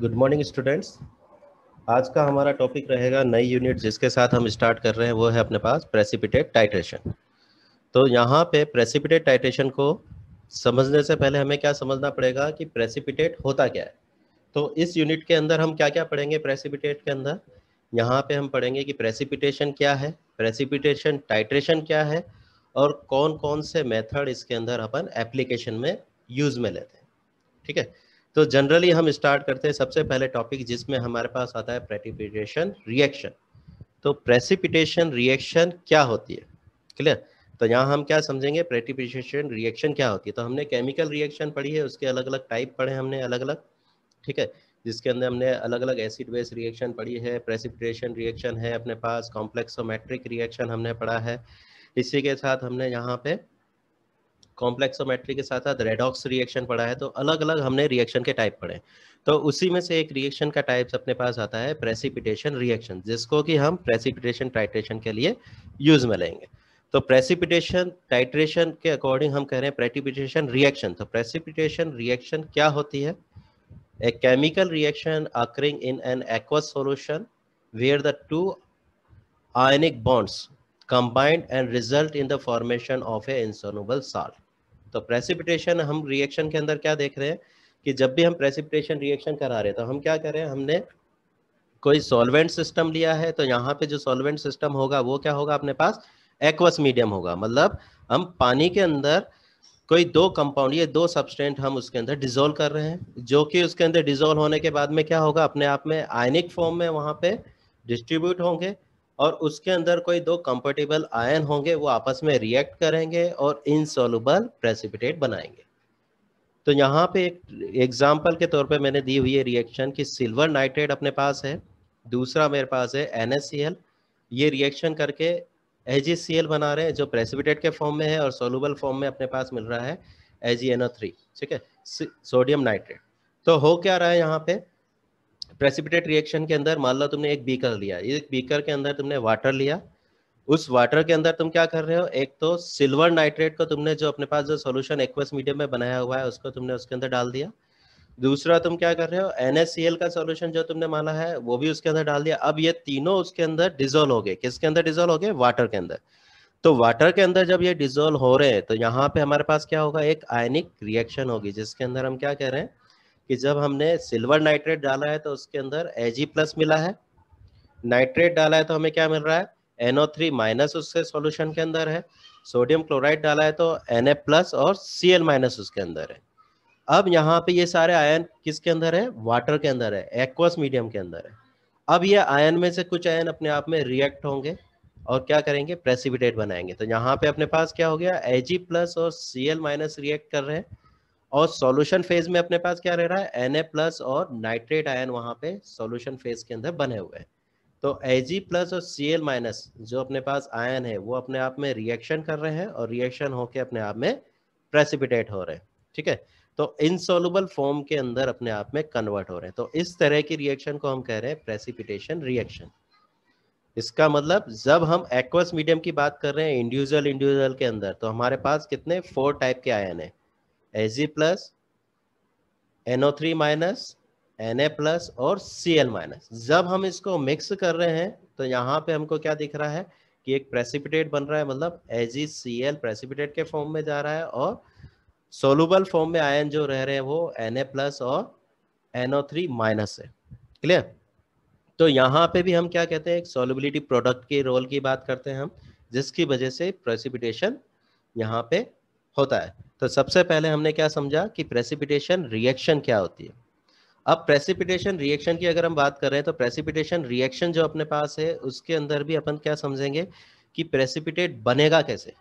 Good morning students आज का हमारा टॉपिक रहेगा नई यूनिट जिसके साथ हम स्टार्ट कर रहे हैं वो है अपने पास प्रेसिपिटेट टाइट्रेशन तो यहाँ पे प्रेसिपिटेट टाइट्रेशन को समझने से पहले हमें क्या समझना पड़ेगा कि प्रेसिपिटेट होता क्या है तो इस यूनिट के अंदर हम क्या क्या पढ़ेंगे प्रेसिपिटेट के अंदर यहाँ पे हम पढ़ेंगे कि प्रेसिपिटेशन क्या है प्रेसिपिटेशन टाइट्रेशन क्या है और कौन कौन से मेथड इसके अंदर अपन एप्लीकेशन में यूज में लेते हैं ठीक है तो जनरली हम स्टार्ट करते हैं सबसे पहले टॉपिक जिसमें हमारे पास आता है प्रेटिपिटेशन रिएक्शन तो प्रेसिपिटेशन रिएक्शन क्या होती है क्लियर तो यहाँ हम क्या समझेंगे प्रेटिपिटेशन रिएक्शन क्या होती है तो हमने केमिकल रिएक्शन पढ़ी है उसके अलग अलग टाइप पढ़े हमने अलग अलग ठीक है जिसके अंदर हमने अलग अलग एसिड बेस रिएक्शन पढ़ी है प्रेसिपिटेशन रिएक्शन है अपने पास कॉम्प्लेक्सोमेट्रिक रिएक्शन हमने पढ़ा है इसी के साथ हमने यहाँ पे कॉम्प्लेक्सोमेट्री के साथ साथ रेडॉक्स रिएक्शन पढ़ा है तो अलग अलग हमने रिएक्शन के टाइप पढ़े तो उसी में से एक रिएक्शन का टाइप अपने पास आता है प्रेसिपिटेशन रिएक्शन जिसको कि हम प्रेसिपिटेशन टाइट्रेशन के लिए यूज में लेंगे तो प्रेसिपिटेशन टाइट्रेशन के अकॉर्डिंग हम कह रहे हैं प्रेटिपिटेशन रिएक्शन तो प्रेसिपिटेशन रिएक्शन क्या होती है a chemical reaction occurring in an aqueous solution where the two ionic bonds combined and result in the formation of a insoluble salt तो प्रेसिपिटेशन हम रिएक्शन के अंदर क्या देख रहे हैं कि जब भी हम प्रेसिपिटेशन रिएक्शन करा रहे हैं तो हम क्या कर रहे हैं हमने कोई सॉल्वेंट सिस्टम लिया है तो यहाँ पे जो सॉल्वेंट सिस्टम होगा वो क्या होगा अपने पास एक्वस मीडियम होगा मतलब हम पानी के अंदर कोई दो कंपाउंड ये दो सब्सटेंट हम उसके अंदर डिजोल्व कर रहे हैं जो कि उसके अंदर डिजोल्व होने के बाद में क्या होगा अपने आप में आयनिक फॉर्म में वहाँ पे डिस्ट्रीब्यूट होंगे और उसके अंदर कोई दो कंफर्टेबल आयन होंगे वो आपस में रिएक्ट करेंगे और इनसोलूबल प्रेसिपिटेट बनाएंगे तो यहाँ पे एक एग्जाम्पल के तौर पे मैंने दी हुई है रिएक्शन की सिल्वर नाइट्रेट अपने पास है दूसरा मेरे पास है एन ये रिएक्शन करके एच e बना रहे हैं जो प्रेसिपिटेट के फॉर्म में है और सोलूबल फॉर्म में अपने पास मिल रहा है एच e ठीक है सोडियम नाइट्रेट तो हो क्या रहा है यहाँ पे प्रेसिपिटेट रिएक्शन के अंदर मान लो तुमने एक बीकर लिया एक बीकर के अंदर तुमने वाटर लिया उस वाटर के अंदर तुम क्या कर रहे हो एक तो सिल्वर नाइट्रेट को तुमने जो अपने पास जो सोल्यूशन एक्वस मीडियम में बनाया हुआ है उसको तुमने उसके अंदर डाल दिया दूसरा तुम क्या कर रहे हो एन का सोल्यूशन जो तुमने माना है वो भी उसके अंदर डाल दिया अब ये तीनों उसके अंदर डिजोल्व हो गए किसके अंदर डिजोल्व हो गए वाटर के अंदर तो वाटर के अंदर जब ये डिजोल्व हो रहे हैं तो यहाँ पे हमारे पास क्या होगा एक आयनिक रिएक्शन होगी जिसके अंदर हम क्या कह रहे हैं कि जब हमने सिल्वर नाइट्रेट डाला है तो उसके अंदर एजी प्लस e मिला है नाइट्रेट डाला है तो हमें क्या मिल रहा है एनओ थ्री माइनस उसके सॉल्यूशन के अंदर है सोडियम क्लोराइड डाला है तो एन प्लस और सी माइनस उसके अंदर है अब यहाँ पे ये सारे आयन किसके अंदर है वाटर के अंदर है एक्वस मीडियम के अंदर है अब ये आयन में से कुछ आयन अपने आप में रिएक्ट होंगे और क्या करेंगे प्रेसिपिटेट बनाएंगे तो यहाँ पे अपने पास क्या हो गया एजी प्लस e और सी माइनस रिएक्ट कर रहे हैं और सॉल्यूशन फेज में अपने पास क्या रह रहा है एन प्लस और नाइट्रेट आयन वहां पे सॉल्यूशन फेज के अंदर बने हुए हैं तो Ag प्लस और सी एल माइनस जो अपने पास आयन है वो अपने आप में रिएक्शन कर रहे हैं और रिएक्शन होके अपने आप में प्रेसिपिटेट हो रहे हैं ठीक है तो इनसॉल्युबल फॉर्म के अंदर अपने आप में कन्वर्ट हो रहे हैं तो इस तरह की रिएक्शन को हम कह रहे हैं प्रेसिपिटेशन रिएक्शन इसका मतलब जब हम एक्वस मीडियम की बात कर रहे हैं इंडिविजुअल इंडिविजुअल के अंदर तो हमारे पास कितने फोर टाइप के आयन है S plus N O three minus N A plus और सी एल माइनस जब हम इसको मिक्स कर रहे हैं तो यहाँ पे हमको क्या दिख रहा है कि एक प्रेसिपिटेट बन रहा है मतलब एज सी एल प्रेसिपिटेट के फॉर्म में जा रहा है और सोलूबल फॉर्म में आयन जो रह रहे हैं वो एन ए प्लस और एनओ थ्री माइनस है क्लियर तो यहाँ पे भी हम क्या कहते हैं सोलबिलिटी प्रोडक्ट के रोल की बात करते हैं हम जिसकी वजह से प्रेसिपिटेशन यहाँ पे होता है तो सबसे पहले हमने क्या समझा कि प्रेसिपिटेशन रिएक्शन क्या होती है अब प्रेसिपिटेशन रिएक्शन की अगर हम बात कर रहे हैं तो प्रेसिपिटेशन रिएक्शन जो अपने पास है उसके अंदर भी अपन क्या समझेंगे कि प्रेसिपिटेट बनेगा कैसे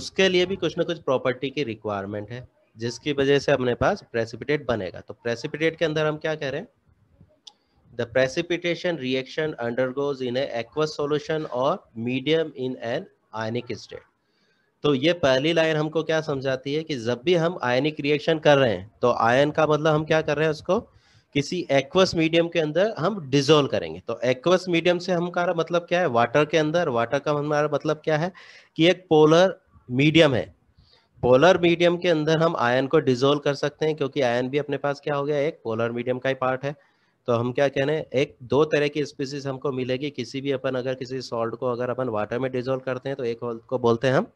उसके लिए भी कुछ ना कुछ प्रॉपर्टी की रिक्वायरमेंट है जिसकी वजह से अपने पास प्रेसिपिटेट बनेगा तो प्रेसिपिटेट के अंदर हम क्या कह रहे हैं the precipitation reaction undergoes in a solution और medium in an an state तो ये पहली लाइन हमको क्या समझाती है कि जब भी हम आयनिक रिएक्शन कर रहे हैं तो आयन का मतलब हम क्या कर रहे हैं उसको किसी एक्वस मीडियम के अंदर हम डिजोल्व करेंगे तो एक्वस मीडियम से हमारा मतलब क्या है वाटर के अंदर वाटर का हमारा मतलब क्या है कि एक पोलर मीडियम है पोलर मीडियम के अंदर हम आयन को डिजोल्व कर सकते हैं क्योंकि आयन भी अपने पास क्या हो गया एक पोलर मीडियम का ही पार्ट है तो हम क्या कह रहे हैं एक दो तरह की स्पीसीज हमको मिलेगी किसी भी अपन अगर किसी सॉल्ट को अगर अपन वाटर में डिजोल्व करते हैं तो एक को बोलते हैं हम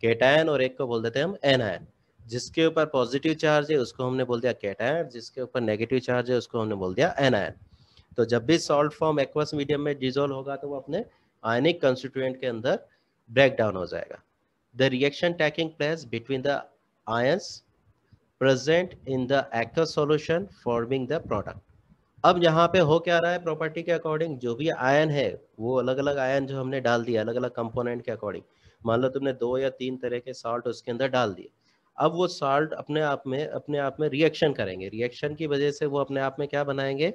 केटायन और एक को बोल देते हैं हम एनायन जिसके ऊपर पॉजिटिव चार्ज है उसको हमने बोल दिया केटायन जिसके ऊपर नेगेटिव चार्ज है उसको हमने बोल दिया एनायन तो जब भी सॉल्ट फॉर्म एक्वस मीडियम में डिजोल्व होगा तो वो अपने आयनिक कंस्टिट्यूएंट के अंदर ब्रेक डाउन हो जाएगा the reaction taking place between the ions present in the aqueous solution forming the product अब यहाँ पे हो क्या रहा है प्रॉपर्टी के अकॉर्डिंग जो भी आयन है वो अलग अलग आयन जो हमने डाल दिया अलग अलग कंपोनेंट के अकॉर्डिंग मान लो तुमने दो या तीन तरह के साल्ट उसके अंदर डाल दिए अब वो साल्ट अपने आप में अपने आप में रिएक्शन करेंगे रिएक्शन की वजह से वो अपने आप में क्या बनाएंगे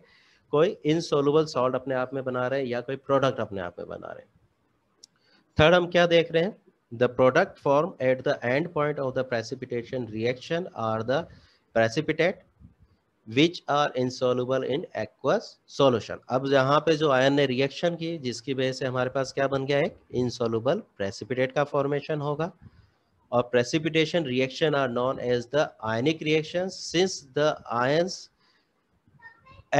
कोई इनसोलबल सॉल्ट अपने आप में बना रहे हैं या कोई प्रोडक्ट अपने आप में बना रहे हैं थर्ड हम क्या देख रहे हैं the product form at the end point of the precipitation reaction are the precipitate which are insoluble in aqueous solution अब यहाँ पे जो आयन ने रिएक्शन की जिसकी वजह से हमारे पास क्या बन गया एक इंसॉल्यूबल प्रेसिपिटेट का फॉर्मेशन होगा और precipitation reaction are known as the ionic reaction since the आय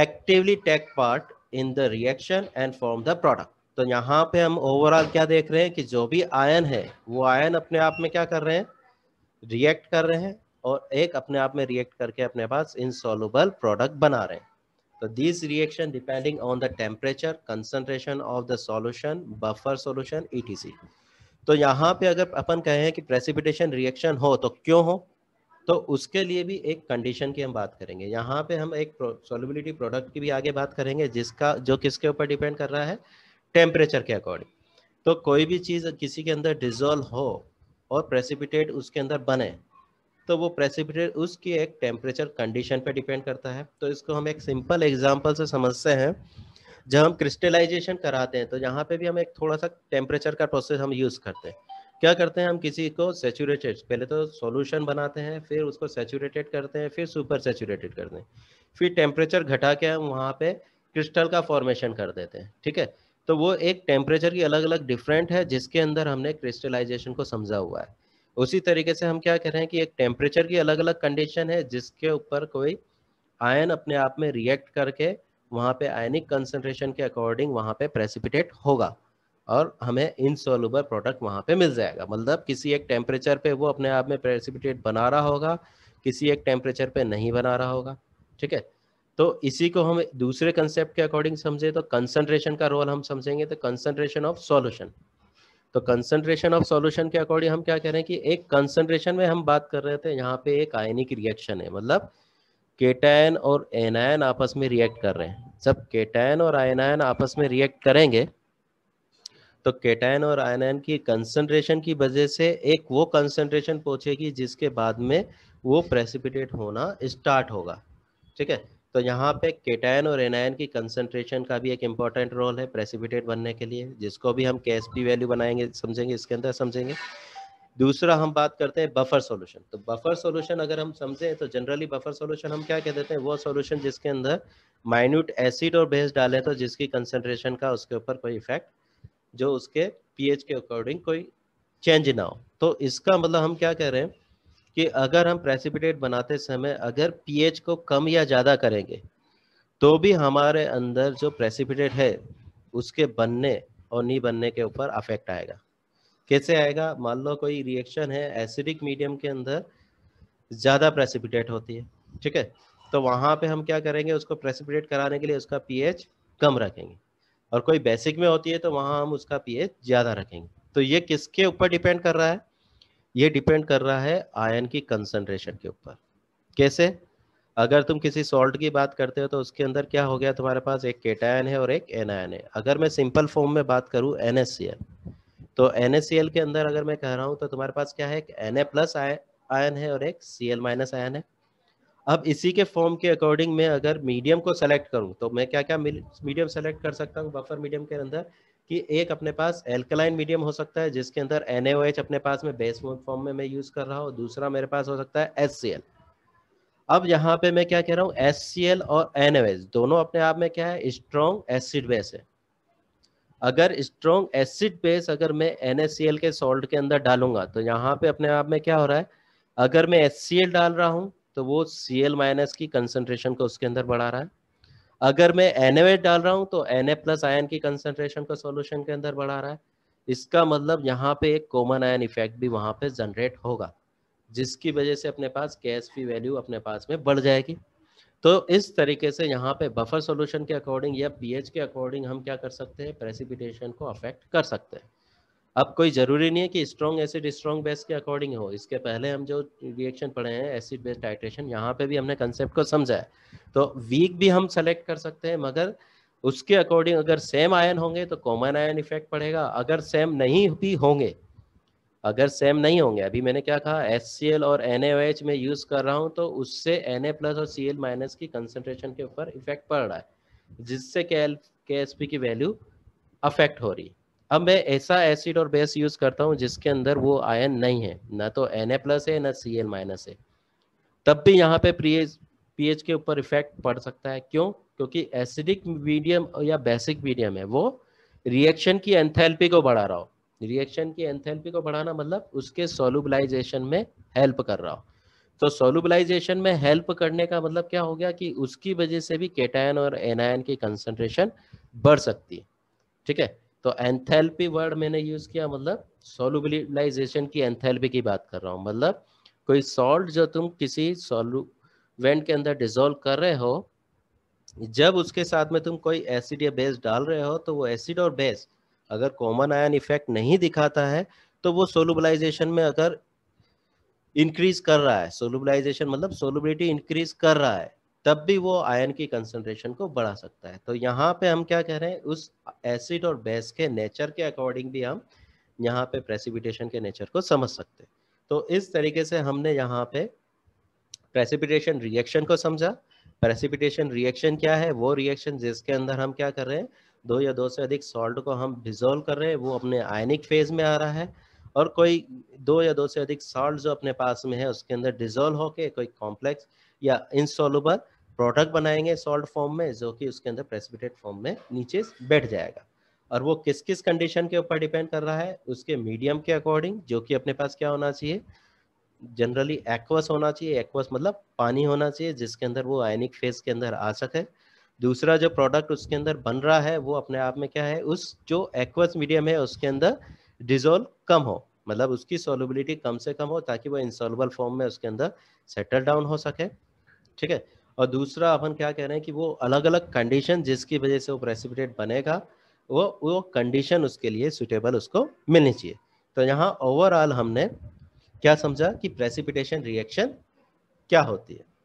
actively take part in the reaction and form the product तो यहाँ पे हम ओवरऑल क्या देख रहे हैं कि जो भी आयन है वो आयन अपने आप में क्या कर रहे हैं रिएक्ट कर रहे हैं और एक अपने आप में रिएक्ट करके अपने पास इनसॉल्युबल प्रोडक्ट बना रहे हैं तो this reaction depending on the temperature concentration of the solution buffer solution etc. तो यहाँ पे अगर अपन कहें कि प्रेसिपिटेशन रिएक्शन हो तो क्यों हो तो उसके लिए भी एक कंडीशन की हम बात करेंगे यहाँ पे हम एक सोलिबिलिटी प्रोडक्ट की भी आगे बात करेंगे जिसका जो किसके ऊपर डिपेंड कर रहा है टेम्परेचर के अकॉर्डिंग तो कोई भी चीज़ किसी के अंदर डिजोल्व हो और प्रेसिपिटेट उसके अंदर बने तो वो प्रेसिपिटेट उसकी एक टेम्परेचर कंडीशन पे डिपेंड करता है तो इसको हम एक सिंपल एग्जाम्पल से समझते हैं जब हम क्रिस्टलाइजेशन कराते हैं तो यहाँ पे भी हम एक थोड़ा सा टेम्परेचर का प्रोसेस हम यूज़ करते हैं क्या करते हैं हम किसी को सेचूरेटेड पहले तो सॉल्यूशन बनाते हैं फिर उसको सेचूरेटेड करते हैं फिर सुपर सेचूरेटेड करते हैं फिर टेम्परेचर घटा के हम वहाँ पे क्रिस्टल का फॉर्मेशन कर देते हैं ठीक है तो वो एक टेम्परेचर की अलग अलग डिफरेंट है जिसके अंदर हमने क्रिस्टलाइजेशन को समझा हुआ है उसी तरीके से हम क्या कह रहे हैं कि एक टेम्परेचर की अलग अलग कंडीशन है जिसके ऊपर कोई आयन अपने आप में रिएक्ट करके वहां पे आयनिक कंसनट्रेशन के अकॉर्डिंग वहां पे प्रेसिपिटेट होगा और हमें इनसोलूबल प्रोडक्ट वहां पे मिल जाएगा मतलब किसी एक टेम्परेचर पे वो अपने आप में प्रेसिपिटेट बना रहा होगा किसी एक टेम्परेचर पे नहीं बना रहा होगा ठीक है तो इसी को हम दूसरे कंसेप्ट के अकॉर्डिंग समझे तो कंसनट्रेशन का रोल हम समझेंगे तो कंसनट्रेशन ऑफ सोल्यूशन तो कंसंट्रेशन ऑफ सॉल्यूशन के अकॉर्डिंग हम क्या कह रहे हैं कि एक कंसंट्रेशन में हम बात कर रहे थे यहाँ पे एक आयनिक रिएक्शन है मतलब केटायन और एनायन आपस में रिएक्ट कर रहे हैं जब केटायन और आयनायन आपस में रिएक्ट करेंगे तो केटायन और आयनायन की कंसंट्रेशन की वजह से एक वो कंसंट्रेशन पहुंचेगी जिसके बाद में वो प्रेसिपिटेट होना स्टार्ट होगा ठीक है तो यहाँ पे केटायन और एनायन की कंसंट्रेशन का भी एक इम्पॉर्टेंट रोल है प्रेसिपिटेट बनने के लिए जिसको भी हम के वैल्यू बनाएंगे समझेंगे इसके अंदर समझेंगे दूसरा हम बात करते हैं बफर सॉल्यूशन तो बफर सॉल्यूशन अगर हम समझें तो जनरली बफर सॉल्यूशन हम क्या कह देते हैं वो सॉल्यूशन जिसके अंदर माइन्यूट एसिड और बेस डाले तो जिसकी कंसंट्रेशन का उसके ऊपर कोई इफेक्ट जो उसके पीएच के अकॉर्डिंग कोई चेंज ना हो तो इसका मतलब हम क्या कह रहे हैं कि अगर हम प्रेसिपिटेट बनाते समय अगर पीएच को कम या ज़्यादा करेंगे तो भी हमारे अंदर जो प्रेसिपिटेट है उसके बनने और नहीं बनने के ऊपर अफेक्ट आएगा कैसे आएगा मान लो कोई रिएक्शन है एसिडिक मीडियम के अंदर ज़्यादा प्रेसिपिटेट होती है ठीक है तो वहाँ पे हम क्या करेंगे उसको प्रेसिपिटेट कराने के लिए उसका पीएच कम रखेंगे और कोई बेसिक में होती है तो वहाँ हम उसका पीएच ज़्यादा रखेंगे तो ये किसके ऊपर डिपेंड कर रहा है ये डिपेंड कर रहा है आयन की कंसनट्रेशन के ऊपर कैसे अगर तुम किसी सॉल्ट की बात करते हो तो उसके अंदर क्या हो गया तुम्हारे पास एक केटायन है और एक एन आयन है अगर मैं सिंपल फॉर्म में बात करूं एन तो एन के अंदर अगर मैं कह रहा हूं तो तुम्हारे पास क्या है एक एन प्लस आयन है और एक सी एल माइनस आयन है अब इसी के फॉर्म के अकॉर्डिंग में अगर मीडियम को सेलेक्ट करूं तो मैं क्या क्या मीडियम सेलेक्ट कर सकता हूं बफर मीडियम के अंदर कि एक अपने पास एल्कलाइन मीडियम हो सकता है जिसके अंदर एन अपने पास में बेस फॉर्म में मैं यूज कर रहा हूँ दूसरा मेरे पास हो सकता है एस अब यहाँ पे मैं क्या कह रहा हूँ एस और एन दोनों अपने आप में क्या है स्ट्रॉन्ग एसिड बेस है अगर स्ट्रॉन्ग एसिड बेस अगर मैं एन के सॉल्ट के अंदर डालूंगा तो यहाँ पे अपने आप में क्या हो रहा है अगर मैं एस डाल रहा हूँ तो वो सी माइनस की कंसनट्रेशन को उसके अंदर बढ़ा रहा है अगर मैं एन डाल रहा हूँ तो एन ए प्लस आयन की कंसेंट्रेशन को सोल्यूशन के अंदर बढ़ा रहा है इसका मतलब यहाँ पे एक कॉमन आयन इफेक्ट भी वहाँ पे जनरेट होगा जिसकी वजह से अपने पास कैस की वैल्यू अपने पास में बढ़ जाएगी तो इस तरीके से यहाँ पे बफर सॉल्यूशन के अकॉर्डिंग या पीएच के अकॉर्डिंग हम क्या कर सकते हैं प्रेसिपिटेशन को अफेक्ट कर सकते हैं अब कोई ज़रूरी नहीं है कि स्ट्रॉन्ग एसिड स्ट्रॉन्ग बेस के अकॉर्डिंग हो इसके पहले हम जो रिएक्शन पढ़े हैं एसिड बेस टाइट्रेशन यहाँ पे भी हमने कंसेप्ट को समझा है तो वीक भी हम सेलेक्ट कर सकते हैं मगर उसके अकॉर्डिंग अगर सेम आयन होंगे तो कॉमन आयन इफेक्ट पड़ेगा अगर सेम नहीं भी होंगे अगर सेम नहीं होंगे अभी मैंने क्या कहा एस और एन में यूज़ कर रहा हूँ तो उससे एन और सी माइनस की कंसेंट्रेशन के ऊपर इफेक्ट पड़ रहा है जिससे के एल की वैल्यू अफेक्ट हो रही है अब मैं ऐसा एसिड और बेस यूज करता हूँ जिसके अंदर वो आयन नहीं है ना तो एन ए प्लस है ना सी एल माइनस है तब भी यहाँ पे पीएच के ऊपर इफेक्ट पड़ सकता है क्यों क्योंकि एसिडिक मीडियम या बेसिक मीडियम है वो रिएक्शन की एंथैल्पी को बढ़ा रहा हो रिएक्शन की एंथैल्पी को बढ़ाना मतलब उसके सोलुबलाइजेशन में हेल्प कर रहा हो तो सोलुबलाइजेशन में हेल्प करने का मतलब क्या हो गया कि उसकी वजह से भी केटायन और एनायन की कंसेंट्रेशन बढ़ सकती है ठीक है तो एंथैल्पी वर्ड मैंने यूज किया मतलब सोलुबलाइजेशन की एंथैल्पी की बात कर रहा हूँ मतलब कोई सॉल्ट जो तुम किसी सोलुवेंट के अंदर डिजोल्व कर रहे हो जब उसके साथ में तुम कोई एसिड या बेस डाल रहे हो तो वो एसिड और बेस अगर कॉमन आयन इफेक्ट नहीं दिखाता है तो वो सोलुबलाइजेशन में अगर इंक्रीज कर रहा है सोलुबलाइजेशन मतलब सोलुबिलिटी इंक्रीज कर रहा है तब भी वो आयन की कंसेंट्रेशन को बढ़ा सकता है तो यहाँ पे हम क्या कह रहे हैं उस एसिड और बेस के नेचर के अकॉर्डिंग भी हम यहाँ पे प्रेसिपिटेशन के नेचर को समझ सकते हैं तो इस तरीके से हमने यहाँ पे प्रेसिपिटेशन रिएक्शन को समझा प्रेसिपिटेशन रिएक्शन क्या है वो रिएक्शन जिसके अंदर हम क्या कर रहे हैं दो या दो से अधिक सॉल्ट को हम डिजोल्व कर रहे हैं वो अपने आयनिक फेज में आ रहा है और कोई दो या दो से अधिक सॉल्ट जो अपने पास में है उसके अंदर डिजोल्व होके कोई कॉम्प्लेक्स या इनसॉल्युबल प्रोडक्ट बनाएंगे सॉल्ट फॉर्म में जो कि उसके अंदर प्रेसिपिटेट फॉर्म में नीचे बैठ जाएगा और वो किस किस कंडीशन के ऊपर डिपेंड कर रहा है उसके मीडियम के अकॉर्डिंग जो कि अपने पास क्या होना चाहिए जनरली एक्वस होना चाहिए एक्वस मतलब पानी होना चाहिए जिसके अंदर वो आयनिक फेज के अंदर आ सके दूसरा जो प्रोडक्ट उसके अंदर बन रहा है वो अपने आप में क्या है उस जो एक्वस मीडियम है उसके अंदर डिजोल्व कम हो मतलब उसकी सोलबिलिटी कम से कम हो ताकि वो इंसॉल्बल फॉर्म में उसके अंदर सेटल डाउन हो सके ठीक है और दूसरा अपन क्या कह रहे हैं कि वो अलग अलग कंडीशन जिसकी वजह से वो प्रेसिपिटेट बनेगा वो वो कंडीशन उसके लिए सुटेबल उसको मिलनी चाहिए तो यहाँ ओवरऑल हमने क्या समझा कि प्रेसिपिटेशन रिएक्शन क्या होती है